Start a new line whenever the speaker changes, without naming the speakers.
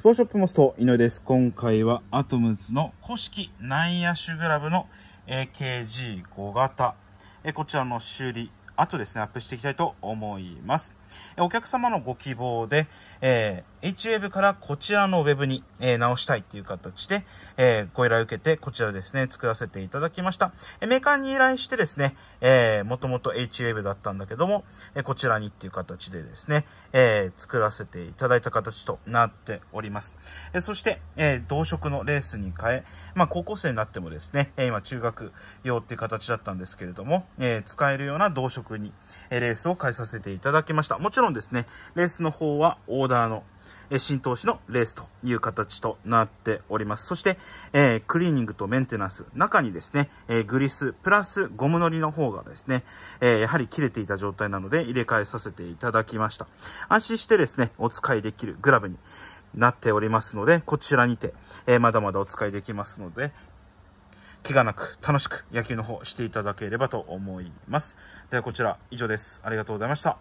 スポーショップモスト、井上です。今回はアトムズの古式ナイアシュグラブの KG5 型。こちらの修理、後ですね、アップしていきたいと思います。お客様のご希望で、えー HWeb からこちらの Web に、えー、直したいっていう形で、えー、ご依頼を受けて、こちらですね、作らせていただきました。えメーカーに依頼してですね、えー、もともと HWeb だったんだけども、えこちらにっていう形でですね、え作らせていただいた形となっております。えそして、え同色のレースに変え、まあ、高校生になってもですね、え今中学用っていう形だったんですけれども、え使えるような同色に、えレースを変えさせていただきました。もちろんですね、レースの方はオーダーの新投資のレースという形となっております。そして、えー、クリーニングとメンテナンス、中にですね、えー、グリス、プラスゴムのりの方がですね、えー、やはり切れていた状態なので入れ替えさせていただきました。安心してですね、お使いできるグラブになっておりますので、こちらにて、えまだまだお使いできますので、気がなく楽しく野球の方していただければと思います。ではこちら以上です。ありがとうございました。